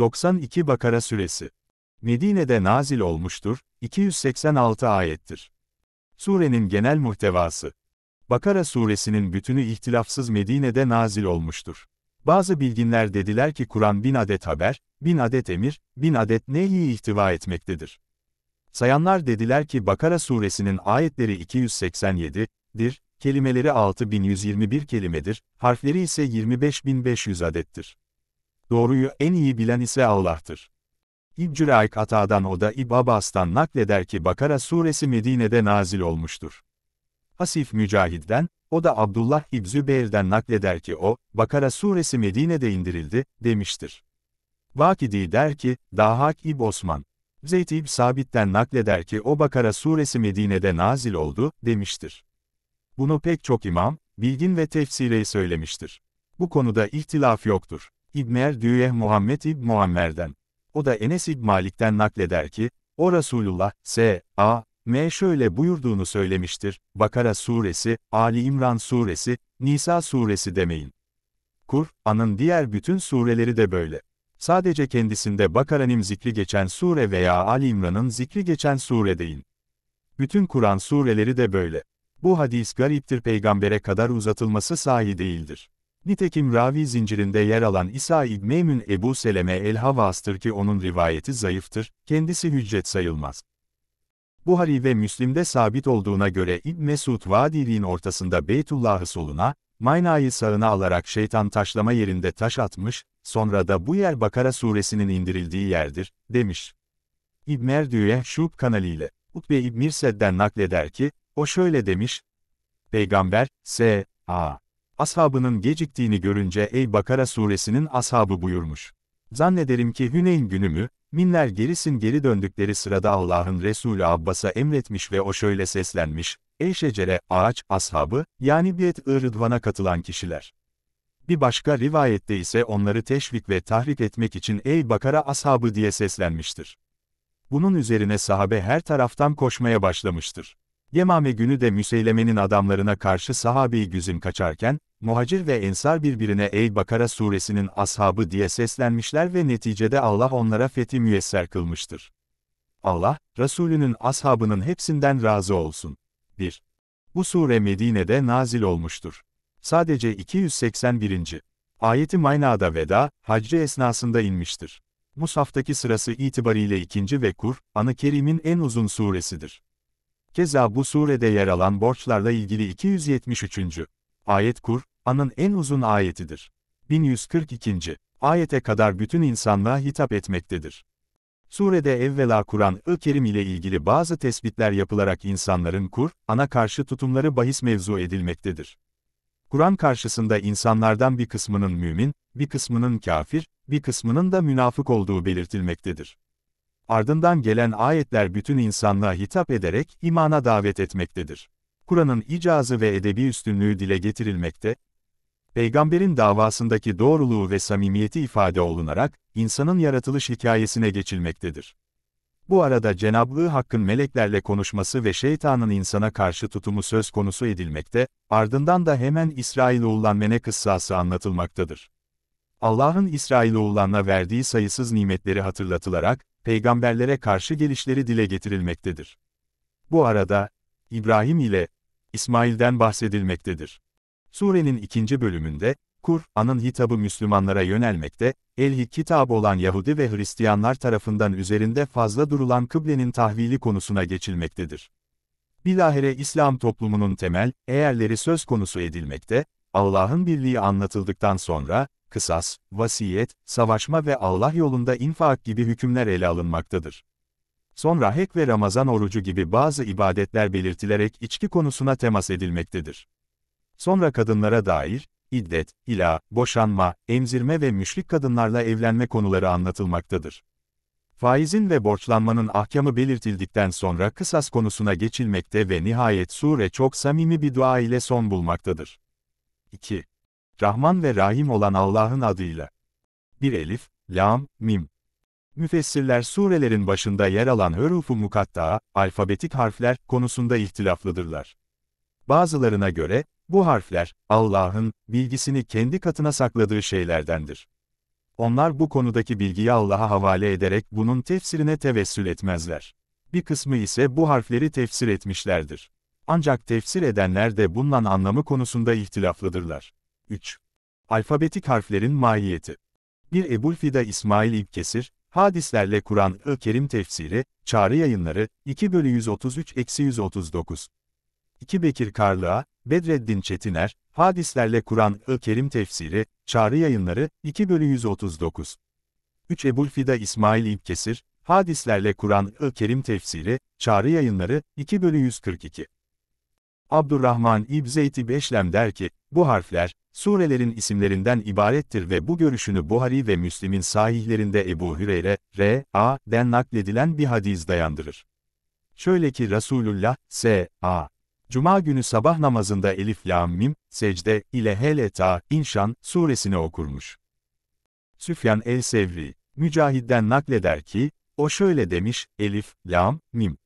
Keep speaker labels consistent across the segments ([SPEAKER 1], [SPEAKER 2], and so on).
[SPEAKER 1] 92 Bakara Suresi Medine'de nazil olmuştur, 286 ayettir. Surenin genel muhtevası Bakara suresinin bütünü ihtilafsız Medine'de nazil olmuştur. Bazı bilginler dediler ki Kur'an bin adet haber, bin adet emir, bin adet nehi ihtiva etmektedir. Sayanlar dediler ki Bakara suresinin ayetleri 287'dir, kelimeleri 6121 kelimedir, harfleri ise 25500 adettir. Doğruyu en iyi bilen ise Allah'tır. İbcüraik Ata'dan o da İb Abbas'tan nakleder ki Bakara suresi Medine'de nazil olmuştur. Hasif Mücahid'den, o da Abdullah İbzübeyr'den nakleder ki o, Bakara suresi Medine'de indirildi, demiştir. Vakidi der ki, Dahak İb Osman. Zeyd İb Sabit'ten nakleder ki o Bakara suresi Medine'de nazil oldu, demiştir. Bunu pek çok imam, bilgin ve tefsirey söylemiştir. Bu konuda ihtilaf yoktur. İbn Düyeh Muhammed İb Muammer'den. O da Enes İbn Malik'ten nakleder ki, o Resulullah, S.A.M şöyle buyurduğunu söylemiştir, Bakara suresi, Ali İmran suresi, Nisa suresi demeyin. Kur'an'ın diğer bütün sureleri de böyle. Sadece kendisinde Bakara'nın zikri geçen sure veya Ali İmran'ın zikri geçen sure deyin. Bütün Kur'an sureleri de böyle. Bu hadis gariptir peygambere kadar uzatılması sahi değildir. Nitekim ravi zincirinde yer alan İsa i̇bn Ebu Seleme el-Havas'tır ki onun rivayeti zayıftır, kendisi hüccet sayılmaz. Buhari ve Müslim'de sabit olduğuna göre İbn Mesud Vadili'nin ortasında Beytullah'ı soluna, Mayna'yı sağına alarak şeytan taşlama yerinde taş atmış, sonra da bu yer Bakara suresinin indirildiği yerdir, demiş. İbn Erdü'ye Şub kanaliyle, Utbe İbmir sedden nakleder ki, o şöyle demiş, Peygamber, S. A ashabının geciktiğini görünce Ey Bakara suresinin ashabı buyurmuş. Zannederim ki Hüneyn günü mü, minler gerisin geri döndükleri sırada Allah'ın Resulü Abbas'a emretmiş ve o şöyle seslenmiş, Ey şecere, ağaç, ashabı, yani biet-i rıdvana katılan kişiler. Bir başka rivayette ise onları teşvik ve tahrik etmek için Ey Bakara ashabı diye seslenmiştir. Bunun üzerine sahabe her taraftan koşmaya başlamıştır. Yemame günü de Müseyleme'nin adamlarına karşı sahabeyi güzün kaçarken, muhacir ve ensar birbirine Ey Bakara suresinin ashabı diye seslenmişler ve neticede Allah onlara fethi müyesser kılmıştır. Allah, Resulünün ashabının hepsinden razı olsun. 1. Bu sure Medine'de nazil olmuştur. Sadece 281. Ayeti Mayna'da veda, hacri esnasında inmiştir. Musaftaki sırası itibariyle ikinci ve Kur, Anı Kerim'in en uzun suresidir. Keza bu surede yer alan borçlarla ilgili 273. ayet Kur'an'ın en uzun ayetidir. 1142. ayete kadar bütün insanlığa hitap etmektedir. Surede evvela Kur'an-ı Kerim ile ilgili bazı tespitler yapılarak insanların Kur'an'a karşı tutumları bahis mevzu edilmektedir. Kur'an karşısında insanlardan bir kısmının mümin, bir kısmının kafir, bir kısmının da münafık olduğu belirtilmektedir ardından gelen ayetler bütün insanlığa hitap ederek imana davet etmektedir. Kur'an'ın icazı ve edebi üstünlüğü dile getirilmekte, peygamberin davasındaki doğruluğu ve samimiyeti ifade olunarak, insanın yaratılış hikayesine geçilmektedir. Bu arada Cenablığı Hakk'ın meleklerle konuşması ve şeytanın insana karşı tutumu söz konusu edilmekte, ardından da hemen İsrailoğullan Mene kıssası anlatılmaktadır. Allah'ın İsrailoğullanına verdiği sayısız nimetleri hatırlatılarak, peygamberlere karşı gelişleri dile getirilmektedir. Bu arada, İbrahim ile İsmail'den bahsedilmektedir. Surenin ikinci bölümünde, Kur'an'ın hitabı Müslümanlara yönelmekte, el kitabı olan Yahudi ve Hristiyanlar tarafından üzerinde fazla durulan kıblenin tahvili konusuna geçilmektedir. Bilahare İslam toplumunun temel, eğerleri söz konusu edilmekte, Allah'ın birliği anlatıldıktan sonra, kısas, vasiyet, savaşma ve Allah yolunda infak gibi hükümler ele alınmaktadır. Sonra hek ve Ramazan orucu gibi bazı ibadetler belirtilerek içki konusuna temas edilmektedir. Sonra kadınlara dair, iddet, ila, boşanma, emzirme ve müşrik kadınlarla evlenme konuları anlatılmaktadır. Faizin ve borçlanmanın ahkamı belirtildikten sonra kısas konusuna geçilmekte ve nihayet sure çok samimi bir dua ile son bulmaktadır. 2. Rahman ve Rahim olan Allah'ın adıyla. 1 Elif, Lam, Mim. Müfessirler surelerin başında yer alan hürufu mukatta'a, alfabetik harfler konusunda ihtilaflıdırlar. Bazılarına göre, bu harfler, Allah'ın bilgisini kendi katına sakladığı şeylerdendir. Onlar bu konudaki bilgiyi Allah'a havale ederek bunun tefsirine tevessül etmezler. Bir kısmı ise bu harfleri tefsir etmişlerdir. Ancak tefsir edenler de bundan anlamı konusunda ihtilaflıdırlar. 3. Alfabetik harflerin mahiyeti. Bir Ebu'l-Fida İsmail İbkesir, Hadislerle Kur'an-ı Kerim Tefsiri, Çağrı Yayınları, 2 bölü 133-139. 2 Bekir Karlığa, Bedreddin Çetiner, Hadislerle Kur'an-ı Kerim Tefsiri, Çağrı Yayınları, 2 bölü 139. 3 Ebu'l-Fida İsmail İbkesir, Hadislerle Kur'an-ı Kerim Tefsiri, Çağrı Yayınları, 2 bölü 142. Abdurrahman İbzeyt'i Beşlem der ki, bu harfler, surelerin isimlerinden ibarettir ve bu görüşünü Buhari ve Müslim'in sahihlerinde Ebu Hüreyre, R. A. den nakledilen bir hadis dayandırır. Şöyle ki Resulullah, S. A. Cuma günü sabah namazında Elif Lam Mim, secde ile hele ta İnşan suresini okurmuş. Süfyan el-Sevri, Mücahid'den nakleder ki, o şöyle demiş, Elif, Lam, Mim.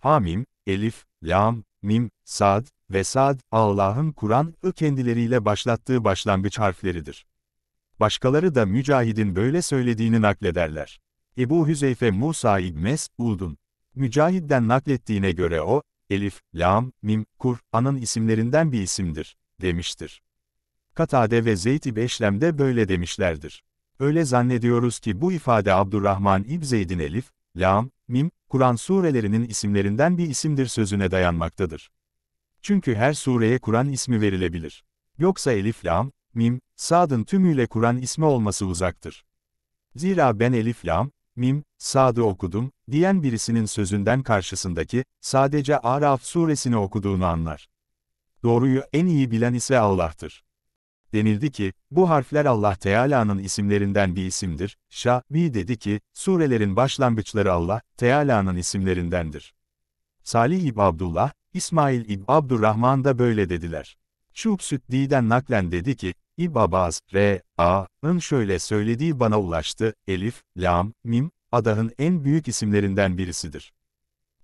[SPEAKER 1] Hamim, Elif, Lam, Mim, Sad ve Sad, Allah'ın Kur'an'ı kendileriyle başlattığı başlangıç harfleridir. Başkaları da Mücahid'in böyle söylediğini naklederler. Ebu Hüzeyfe Musa İbmes, Uldun. Mücahid'den naklettiğine göre o, Elif, Lam, Mim, Kur'an'ın isimlerinden bir isimdir, demiştir. Katade ve Zeyd Eşlem'de böyle demişlerdir. Öyle zannediyoruz ki bu ifade Abdurrahman İbn Zeyd'in Elif, Lam, Mim, Kur'an surelerinin isimlerinden bir isimdir sözüne dayanmaktadır. Çünkü her sureye Kur'an ismi verilebilir. Yoksa Elif Lam, Mim, Sad'ın tümüyle Kur'an ismi olması uzaktır. Zira ben Elif Lam, Mim, Sad'ı okudum, diyen birisinin sözünden karşısındaki, sadece Araf suresini okuduğunu anlar. Doğruyu en iyi bilen ise Allah'tır denildi ki, bu harfler Allah Teala'nın isimlerinden bir isimdir. Şabi dedi ki, surelerin başlangıçları Allah Teala'nın isimlerindendir. Salih İb Abdullah, İsmail İb Abdurrahman da böyle dediler. Şub Süddi'den naklen dedi ki, İb Abaz, R, A'nın şöyle söylediği bana ulaştı, Elif, Lam, Mim, Adah'ın en büyük isimlerinden birisidir.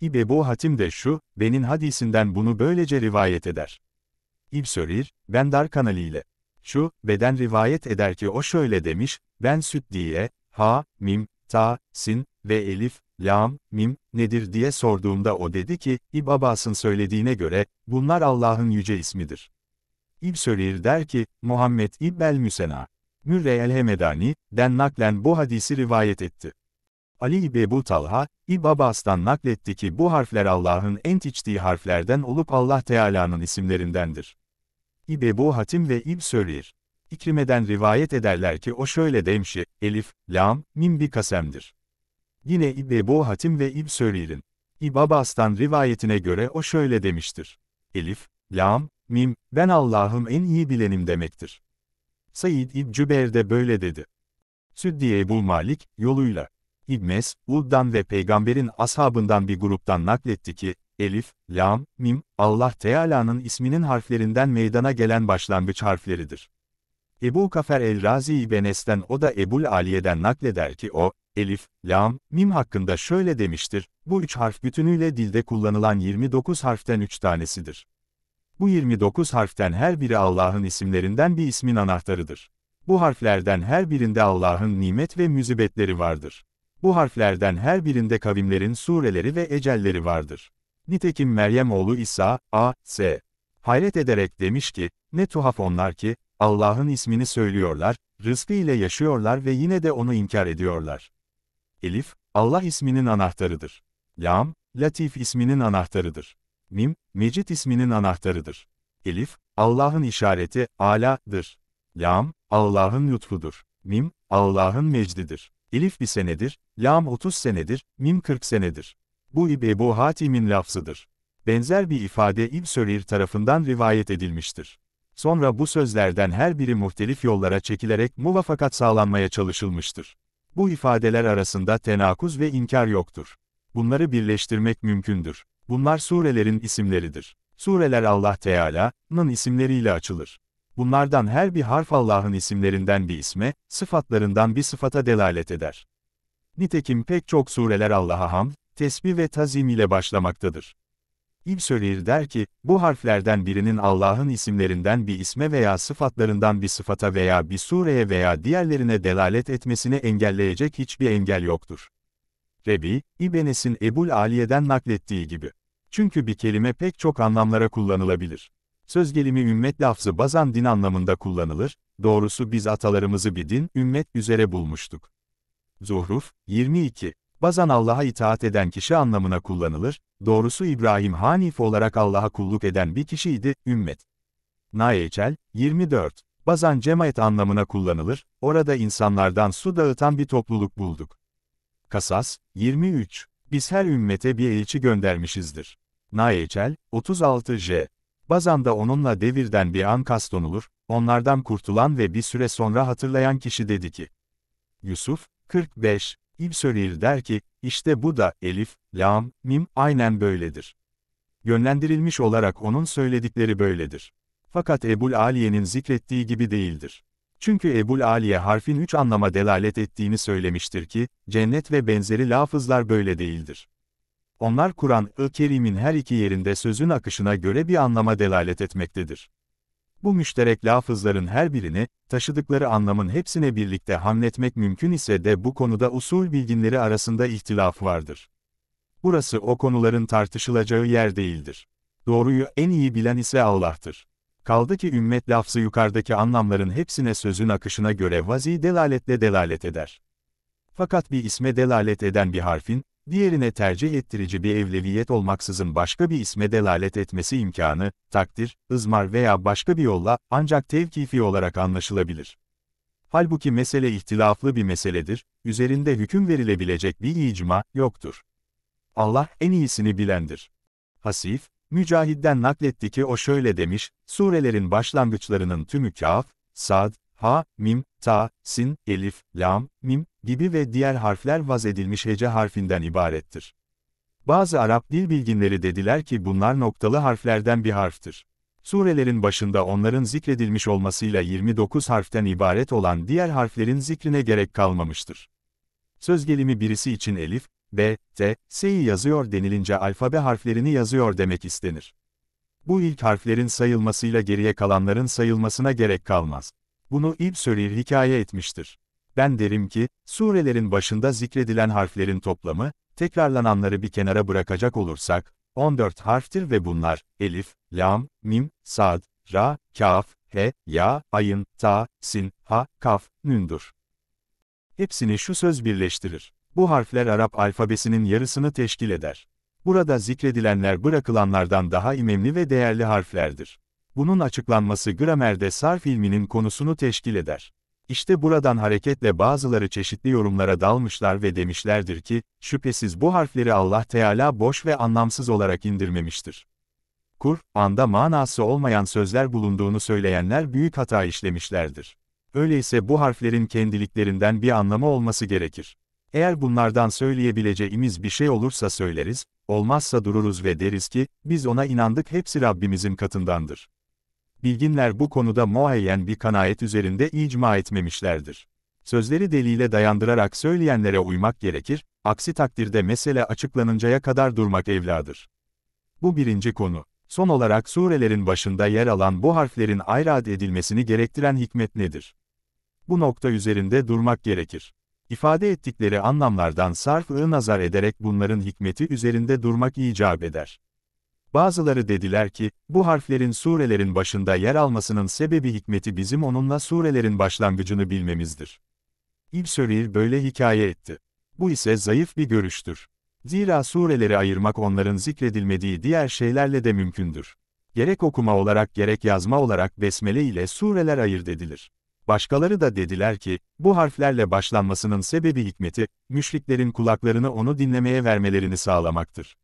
[SPEAKER 1] İb Ebu Hatim de şu, benin hadisinden bunu böylece rivayet eder. İb Sörir, Bendar Kanali ile. Şu, beden rivayet eder ki o şöyle demiş, ben süt diye, ha, mim, ta, sin ve elif, lam, mim, nedir diye sorduğumda o dedi ki, İb Abbas'ın söylediğine göre, bunlar Allah'ın yüce ismidir. İb Sörir der ki, Muhammed İb el Müsena. Mürre el-Hemedani, den naklen bu hadisi rivayet etti. Ali İb Talha, İb Abbas'tan nakletti ki bu harfler Allah'ın en içtiği harflerden olup Allah Teala'nın isimlerindendir. İb Hatim ve İb Sörir. İkrimeden rivayet ederler ki o şöyle demişi, Elif, Lam, Mim bir kasemdir. Yine İb Hatim ve İb Sörir'in. İb Abbas'tan rivayetine göre o şöyle demiştir. Elif, Lam, Mim, ben Allah'ım en iyi bilenim demektir. Said İb Cübeyr de böyle dedi. Süddiye Ebu Malik, yoluyla. İbn Mes'ud'dan ve peygamberin ashabından bir gruptan nakletti ki, elif, lam, mim, Allah Teala'nın isminin harflerinden meydana gelen başlangıç harfleridir. Ebu Kafer el-Razi ben Es'ten o da Ebul Aliye'den nakleder ki o, elif, lam, mim hakkında şöyle demiştir, bu üç harf bütünüyle dilde kullanılan 29 harften üç tanesidir. Bu 29 harften her biri Allah'ın isimlerinden bir ismin anahtarıdır. Bu harflerden her birinde Allah'ın nimet ve müzibetleri vardır. Bu harflerden her birinde kavimlerin sureleri ve ecelleri vardır. Nitekim Meryem oğlu İsa, A.S. hayret ederek demiş ki, ne tuhaf onlar ki, Allah'ın ismini söylüyorlar, rızkı ile yaşıyorlar ve yine de onu inkar ediyorlar. Elif, Allah isminin anahtarıdır. Lam, Latif isminin anahtarıdır. Mim, Mecid isminin anahtarıdır. Elif, Allah'ın işareti, aladır. Lam, Allah'ın lütfudur. Mim, Allah'ın mecdidir. Elif bir senedir, Lam 30 senedir, Mim 40 senedir. Bu İb bu Hatim'in lafzıdır. Benzer bir ifade İb Sörir tarafından rivayet edilmiştir. Sonra bu sözlerden her biri muhtelif yollara çekilerek muvafakat sağlanmaya çalışılmıştır. Bu ifadeler arasında tenakuz ve inkar yoktur. Bunları birleştirmek mümkündür. Bunlar surelerin isimleridir. Sureler Allah Teala'nın isimleriyle açılır. Bunlardan her bir harf Allah'ın isimlerinden bir isme, sıfatlarından bir sıfata delalet eder. Nitekim pek çok sureler Allah'a ham, tesbih ve tazim ile başlamaktadır. İbsöleir der ki, bu harflerden birinin Allah'ın isimlerinden bir isme veya sıfatlarından bir sıfata veya bir sureye veya diğerlerine delalet etmesini engelleyecek hiçbir engel yoktur. Rebi, İbenes'in Ebul Aliye'den naklettiği gibi. Çünkü bir kelime pek çok anlamlara kullanılabilir. Söz gelimi ümmet lafzı bazan din anlamında kullanılır, doğrusu biz atalarımızı bir din, ümmet üzere bulmuştuk. Zuhruf, 22 bazen Allah'a itaat eden kişi anlamına kullanılır, doğrusu İbrahim Hanif olarak Allah'a kulluk eden bir kişiydi, ümmet. Naiçel, 24. Bazen cemaat anlamına kullanılır, orada insanlardan su dağıtan bir topluluk bulduk. Kasas, 23. Biz her ümmete bir elçi göndermişizdir. Naiçel, 36 J. Bazen de onunla devirden bir an kastonulur. onlardan kurtulan ve bir süre sonra hatırlayan kişi dedi ki. Yusuf, 45. İbsölil der ki, işte bu da elif, lam, mim aynen böyledir. Yönlendirilmiş olarak onun söyledikleri böyledir. Fakat Ebul Aliye'nin zikrettiği gibi değildir. Çünkü Ebul Aliye harfin üç anlama delalet ettiğini söylemiştir ki, cennet ve benzeri lafızlar böyle değildir. Onlar Kur'an-ı Kerim'in her iki yerinde sözün akışına göre bir anlama delalet etmektedir. Bu müşterek lafızların her birini, taşıdıkları anlamın hepsine birlikte hamletmek mümkün ise de bu konuda usul bilginleri arasında ihtilaf vardır. Burası o konuların tartışılacağı yer değildir. Doğruyu en iyi bilen ise Allah'tır. Kaldı ki ümmet lafzı yukarıdaki anlamların hepsine sözün akışına göre vazi delaletle delalet eder. Fakat bir isme delalet eden bir harfin, diğerine tercih ettirici bir evleviyet olmaksızın başka bir isme delalet etmesi imkanı, takdir, ızmar veya başka bir yolla ancak tevkifi olarak anlaşılabilir. Halbuki mesele ihtilaflı bir meseledir, üzerinde hüküm verilebilecek bir icma yoktur. Allah en iyisini bilendir. Hasif, Mücahid'den nakletti ki o şöyle demiş, surelerin başlangıçlarının tümü Kaf, Sad, Ha, Mim, ta, sin, elif, lam, mim gibi ve diğer harfler vaz edilmiş hece harfinden ibarettir. Bazı Arap dil bilginleri dediler ki bunlar noktalı harflerden bir harftır. Surelerin başında onların zikredilmiş olmasıyla 29 harften ibaret olan diğer harflerin zikrine gerek kalmamıştır. Sözgelimi birisi için elif, b, t, s'yi yazıyor denilince alfabe harflerini yazıyor demek istenir. Bu ilk harflerin sayılmasıyla geriye kalanların sayılmasına gerek kalmaz bunu İbn Sörir hikaye etmiştir. Ben derim ki, surelerin başında zikredilen harflerin toplamı, tekrarlananları bir kenara bırakacak olursak, 14 harftir ve bunlar, elif, lam, mim, sad, ra, kaf, he, ya, ayın, ta, sin, ha, kaf, nündür. Hepsini şu söz birleştirir. Bu harfler Arap alfabesinin yarısını teşkil eder. Burada zikredilenler bırakılanlardan daha imemli ve değerli harflerdir. Bunun açıklanması gramerde sarf ilminin konusunu teşkil eder. İşte buradan hareketle bazıları çeşitli yorumlara dalmışlar ve demişlerdir ki, şüphesiz bu harfleri Allah Teala boş ve anlamsız olarak indirmemiştir. Kur, anda manası olmayan sözler bulunduğunu söyleyenler büyük hata işlemişlerdir. Öyleyse bu harflerin kendiliklerinden bir anlamı olması gerekir. Eğer bunlardan söyleyebileceğimiz bir şey olursa söyleriz, olmazsa dururuz ve deriz ki, biz ona inandık hepsi Rabbimizin katındandır bilginler bu konuda muayyen bir kanaat üzerinde icma etmemişlerdir. Sözleri delile dayandırarak söyleyenlere uymak gerekir, aksi takdirde mesele açıklanıncaya kadar durmak evladır. Bu birinci konu. Son olarak surelerin başında yer alan bu harflerin ayrad edilmesini gerektiren hikmet nedir? Bu nokta üzerinde durmak gerekir. İfade ettikleri anlamlardan sarf-ı nazar ederek bunların hikmeti üzerinde durmak icap eder. Bazıları dediler ki, bu harflerin surelerin başında yer almasının sebebi hikmeti bizim onunla surelerin başlangıcını bilmemizdir. İbn Sörir böyle hikaye etti. Bu ise zayıf bir görüştür. Zira sureleri ayırmak onların zikredilmediği diğer şeylerle de mümkündür. Gerek okuma olarak gerek yazma olarak besmele ile sureler ayırt edilir. Başkaları da dediler ki, bu harflerle başlanmasının sebebi hikmeti, müşriklerin kulaklarını onu dinlemeye vermelerini sağlamaktır.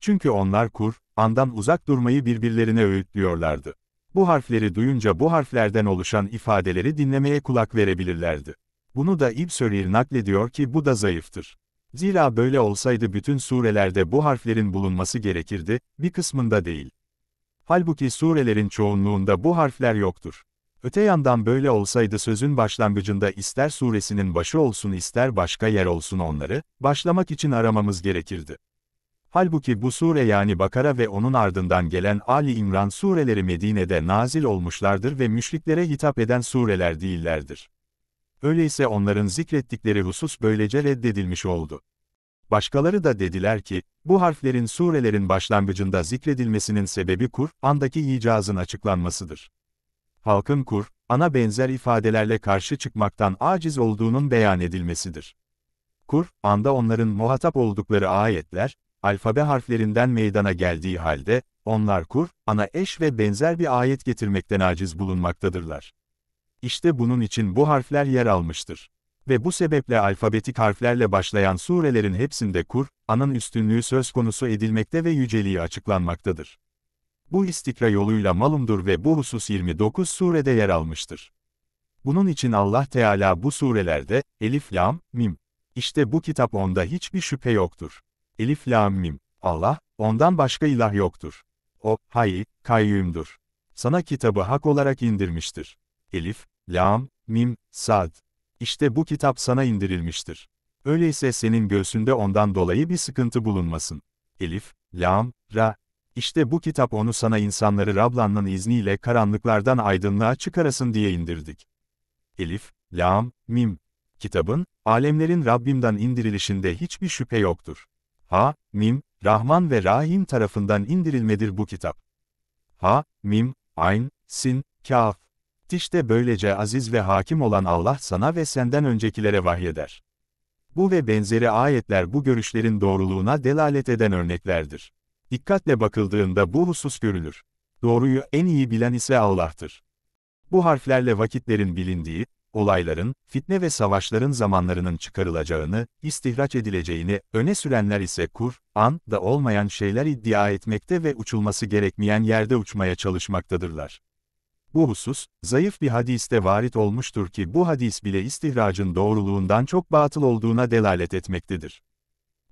[SPEAKER 1] Çünkü onlar Kur, andan uzak durmayı birbirlerine öğütlüyorlardı. Bu harfleri duyunca bu harflerden oluşan ifadeleri dinlemeye kulak verebilirlerdi. Bunu da İbsörir naklediyor ki bu da zayıftır. Zira böyle olsaydı bütün surelerde bu harflerin bulunması gerekirdi, bir kısmında değil. Halbuki surelerin çoğunluğunda bu harfler yoktur. Öte yandan böyle olsaydı sözün başlangıcında ister suresinin başı olsun ister başka yer olsun onları, başlamak için aramamız gerekirdi. Halbuki bu sure yani Bakara ve onun ardından gelen Ali İmran sureleri Medine'de nazil olmuşlardır ve müşriklere hitap eden sureler değillerdir. Öyleyse onların zikrettikleri husus böylece reddedilmiş oldu. Başkaları da dediler ki, bu harflerin surelerin başlangıcında zikredilmesinin sebebi Kur'an'daki icazın açıklanmasıdır. Halkın Kur, ana benzer ifadelerle karşı çıkmaktan aciz olduğunun beyan edilmesidir. Kur'an'da onların muhatap oldukları ayetler, alfabe harflerinden meydana geldiği halde, onlar kur, ana eş ve benzer bir ayet getirmekten aciz bulunmaktadırlar. İşte bunun için bu harfler yer almıştır. Ve bu sebeple alfabetik harflerle başlayan surelerin hepsinde kur, anın üstünlüğü söz konusu edilmekte ve yüceliği açıklanmaktadır. Bu istikra yoluyla malumdur ve bu husus 29 surede yer almıştır. Bunun için Allah Teala bu surelerde, elif, lam, mim. İşte bu kitap onda hiçbir şüphe yoktur. Elif Lam Mim. Allah, ondan başka ilah yoktur. O, hayi, Kayyum'dur. Sana kitabı hak olarak indirmiştir. Elif, Lam, Mim, Sad. İşte bu kitap sana indirilmiştir. Öyleyse senin göğsünde ondan dolayı bir sıkıntı bulunmasın. Elif, Lam, Ra. İşte bu kitap onu sana insanları Rablan'ın izniyle karanlıklardan aydınlığa çıkarasın diye indirdik. Elif, Lam, Mim. Kitabın, alemlerin Rabbim'den indirilişinde hiçbir şüphe yoktur. Ha, Mim, Rahman ve Rahim tarafından indirilmedir bu kitap. Ha, Mim, Ayn, Sin, Kaf. İşte böylece aziz ve hakim olan Allah sana ve senden öncekilere vahyeder. Bu ve benzeri ayetler bu görüşlerin doğruluğuna delalet eden örneklerdir. Dikkatle bakıldığında bu husus görülür. Doğruyu en iyi bilen ise Allah'tır. Bu harflerle vakitlerin bilindiği, olayların, fitne ve savaşların zamanlarının çıkarılacağını, istihraç edileceğini, öne sürenler ise Kur'an da olmayan şeyler iddia etmekte ve uçulması gerekmeyen yerde uçmaya çalışmaktadırlar. Bu husus, zayıf bir hadiste varit olmuştur ki bu hadis bile istihracın doğruluğundan çok batıl olduğuna delalet etmektedir.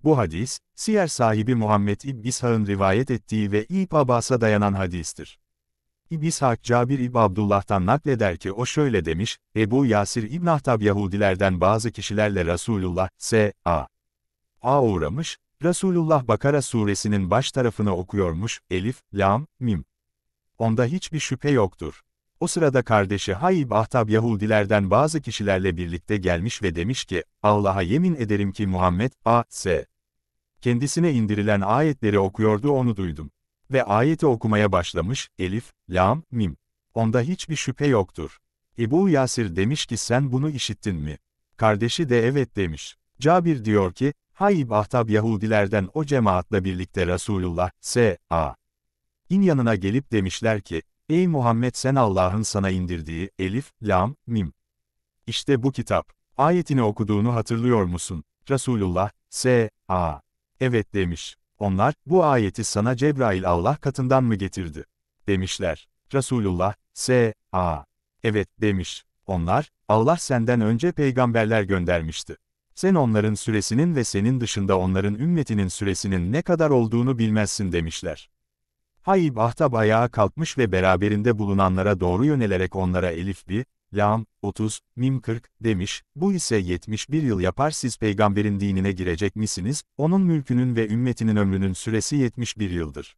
[SPEAKER 1] Bu hadis, siyer sahibi Muhammed İb İshak'ın rivayet ettiği ve İb Abbas'a dayanan hadistir. İbishak Cabir İb Abdullah'tan nakleder ki o şöyle demiş, Ebu Yasir İbn Ahtab Yahudilerden bazı kişilerle Resulullah s.a. a uğramış, Resulullah Bakara suresinin baş tarafını okuyormuş, Elif, Lam, Mim. Onda hiçbir şüphe yoktur. O sırada kardeşi Hayib Ahtab Yahudilerden bazı kişilerle birlikte gelmiş ve demiş ki, Allah'a yemin ederim ki Muhammed, a.s. kendisine indirilen ayetleri okuyordu onu duydum ve ayeti okumaya başlamış, Elif, Lam, Mim. Onda hiçbir şüphe yoktur. İbu Yasir demiş ki sen bunu işittin mi? Kardeşi de evet demiş. Cabir diyor ki, Hayb Ahtab Yahudilerden o cemaatla birlikte Resulullah, S.A. in yanına gelip demişler ki, Ey Muhammed sen Allah'ın sana indirdiği, Elif, Lam, Mim. İşte bu kitap. Ayetini okuduğunu hatırlıyor musun? Resulullah, S.A. evet demiş. Onlar, bu ayeti sana Cebrail Allah katından mı getirdi? Demişler. Resulullah, S.A. Evet, demiş. Onlar, Allah senden önce peygamberler göndermişti. Sen onların süresinin ve senin dışında onların ümmetinin süresinin ne kadar olduğunu bilmezsin demişler. Hayb Ahtab ayağa kalkmış ve beraberinde bulunanlara doğru yönelerek onlara Elif bi, Lam, 30, Mim 40, demiş, bu ise 71 yıl yapar siz peygamberin dinine girecek misiniz, onun mülkünün ve ümmetinin ömrünün süresi 71 yıldır.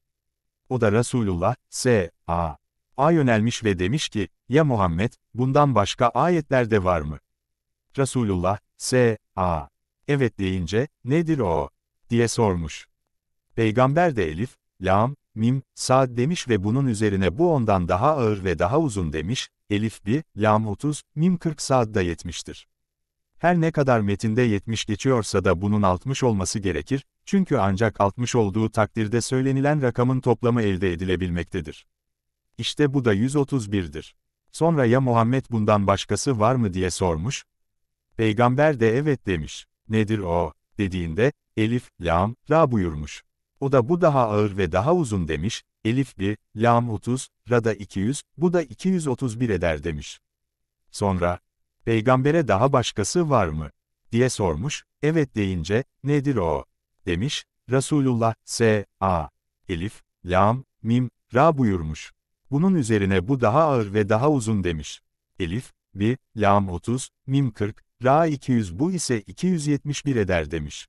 [SPEAKER 1] O da Resulullah, S. A. A yönelmiş ve demiş ki, ya Muhammed, bundan başka ayetler de var mı? Resulullah, S. A. Evet deyince, nedir o? diye sormuş. Peygamber de Elif, Lam, mim, sa demiş ve bunun üzerine bu ondan daha ağır ve daha uzun demiş, elif bir, lam 30, mim 40 saatta yetmiştir. Her ne kadar metinde 70 geçiyorsa da bunun 60 olması gerekir, çünkü ancak 60 olduğu takdirde söylenilen rakamın toplamı elde edilebilmektedir. İşte bu da 131'dir. Sonra ya Muhammed bundan başkası var mı diye sormuş. Peygamber de evet demiş. Nedir o? dediğinde, Elif, Lam, La buyurmuş. O da bu daha ağır ve daha uzun demiş, Elif 1, Lam 30, Rada 200, bu da 231 eder demiş. Sonra, peygambere daha başkası var mı? diye sormuş, evet deyince, nedir o? demiş, Resulullah, S, A, Elif, Lam, Mim, Ra buyurmuş. Bunun üzerine bu daha ağır ve daha uzun demiş. Elif, 1, Lam 30, Mim 40, Ra 200 bu ise 271 eder demiş.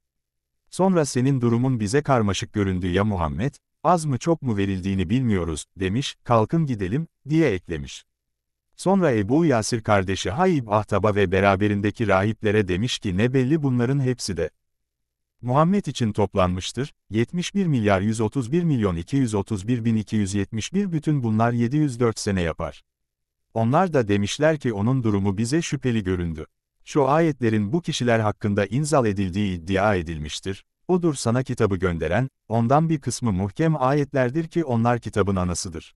[SPEAKER 1] Sonra senin durumun bize karmaşık göründü ya Muhammed, az mı çok mu verildiğini bilmiyoruz, demiş, kalkın gidelim, diye eklemiş. Sonra Ebu Yasir kardeşi Hayib Ahtaba ve beraberindeki rahiplere demiş ki ne belli bunların hepsi de. Muhammed için toplanmıştır, 71 milyar 131 milyon 231 bin 271 bütün bunlar 704 sene yapar. Onlar da demişler ki onun durumu bize şüpheli göründü. Şu ayetlerin bu kişiler hakkında inzal edildiği iddia edilmiştir. Odur sana kitabı gönderen, ondan bir kısmı muhkem ayetlerdir ki onlar kitabın anasıdır.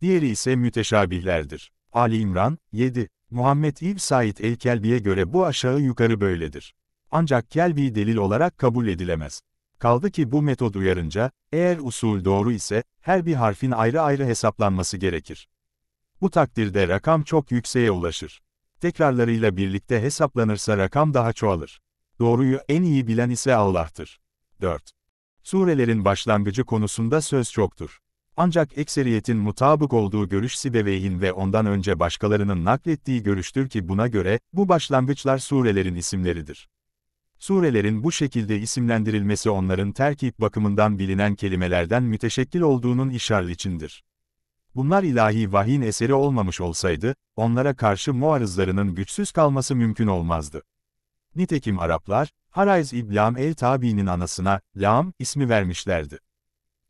[SPEAKER 1] Diğeri ise müteşabihlerdir. Ali İmran, 7. Muhammed İb Said el-Kelbi'ye göre bu aşağı yukarı böyledir. Ancak Kelbi delil olarak kabul edilemez. Kaldı ki bu metod uyarınca, eğer usul doğru ise, her bir harfin ayrı ayrı hesaplanması gerekir. Bu takdirde rakam çok yükseğe ulaşır tekrarlarıyla birlikte hesaplanırsa rakam daha çoğalır. Doğruyu en iyi bilen ise Allah'tır. 4. Surelerin başlangıcı konusunda söz çoktur. Ancak ekseriyetin mutabık olduğu görüş Sibeveyn ve ondan önce başkalarının naklettiği görüştür ki buna göre, bu başlangıçlar surelerin isimleridir. Surelerin bu şekilde isimlendirilmesi onların terkip bakımından bilinen kelimelerden müteşekkil olduğunun işaretidir. içindir. Bunlar ilahi vahyin eseri olmamış olsaydı, onlara karşı muarızlarının güçsüz kalması mümkün olmazdı. Nitekim Araplar, Harayz İblam el-Tabi'nin anasına, Lam, ismi vermişlerdi.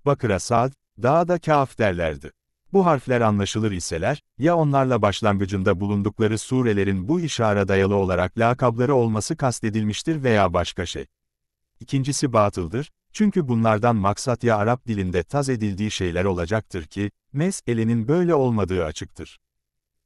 [SPEAKER 1] Bakır'a Sad, daha da Kaf derlerdi. Bu harfler anlaşılır iseler, ya onlarla başlangıcında bulundukları surelerin bu işara dayalı olarak lakabları olması kastedilmiştir veya başka şey. İkincisi batıldır, çünkü bunlardan maksat ya Arap dilinde taz edildiği şeyler olacaktır ki, meselenin böyle olmadığı açıktır.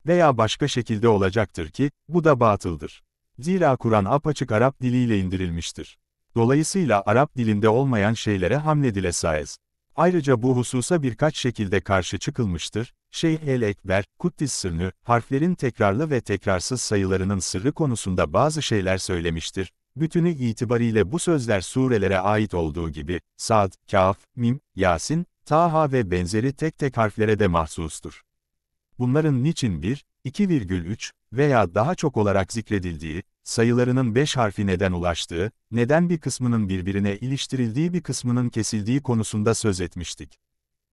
[SPEAKER 1] Veya başka şekilde olacaktır ki, bu da batıldır. Zira Kur'an apaçık Arap diliyle indirilmiştir. Dolayısıyla Arap dilinde olmayan şeylere hamledile saiz. Ayrıca bu hususa birkaç şekilde karşı çıkılmıştır. Şeyh el-Ekber, Kuddis sırrını, harflerin tekrarlı ve tekrarsız sayılarının sırrı konusunda bazı şeyler söylemiştir. Bütünü itibariyle bu sözler surelere ait olduğu gibi, Sad, Kaf, Mim, Yasin, Taha ve benzeri tek tek harflere de mahsustur. Bunların niçin 1, 2,3 veya daha çok olarak zikredildiği, sayılarının 5 harfi neden ulaştığı, neden bir kısmının birbirine iliştirildiği bir kısmının kesildiği konusunda söz etmiştik.